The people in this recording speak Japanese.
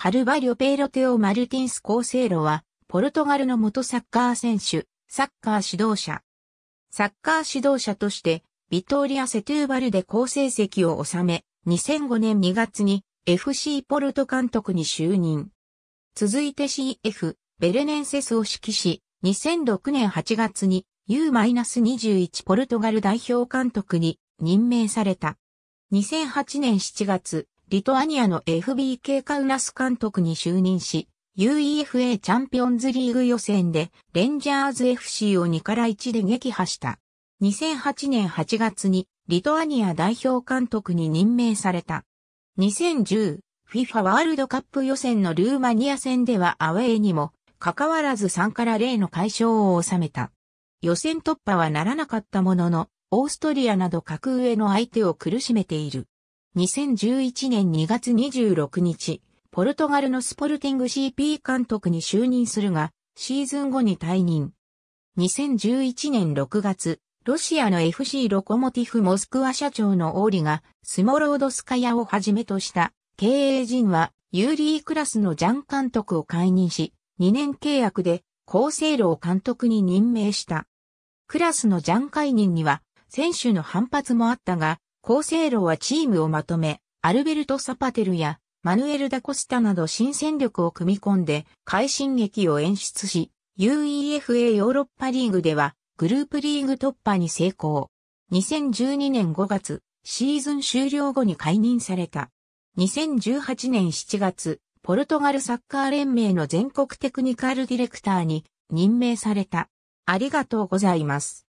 カルバリョ・ペイロテオ・マルティンス構成路は、ポルトガルの元サッカー選手、サッカー指導者。サッカー指導者として、ビトーリア・セトゥーバルで好成績を収め、2005年2月に FC ポルト監督に就任。続いて CF、ベルネンセスを指揮し、2006年8月に U-21 ポルトガル代表監督に任命された。2008年7月、リトアニアの FBK カウナス監督に就任し、UEFA チャンピオンズリーグ予選でレンジャーズ FC を2から1で撃破した。2008年8月にリトアニア代表監督に任命された。2010、FIFA ワールドカップ予選のルーマニア戦ではアウェーにも、かかわらず3から0の解消を収めた。予選突破はならなかったものの、オーストリアなど格上の相手を苦しめている。2011年2月26日、ポルトガルのスポルティング CP 監督に就任するが、シーズン後に退任。2011年6月、ロシアの FC ロコモティフモスクワ社長のオーリが、スモロードスカヤをはじめとした経営陣は、ユーリークラスのジャン監督を解任し、2年契約で、厚生労監督に任命した。クラスのジャン解任には、選手の反発もあったが、厚生路はチームをまとめ、アルベルト・サパテルやマヌエル・ダ・コスタなど新戦力を組み込んで快進撃を演出し、UEFA ヨーロッパリーグではグループリーグ突破に成功。2012年5月、シーズン終了後に解任された。2018年7月、ポルトガルサッカー連盟の全国テクニカルディレクターに任命された。ありがとうございます。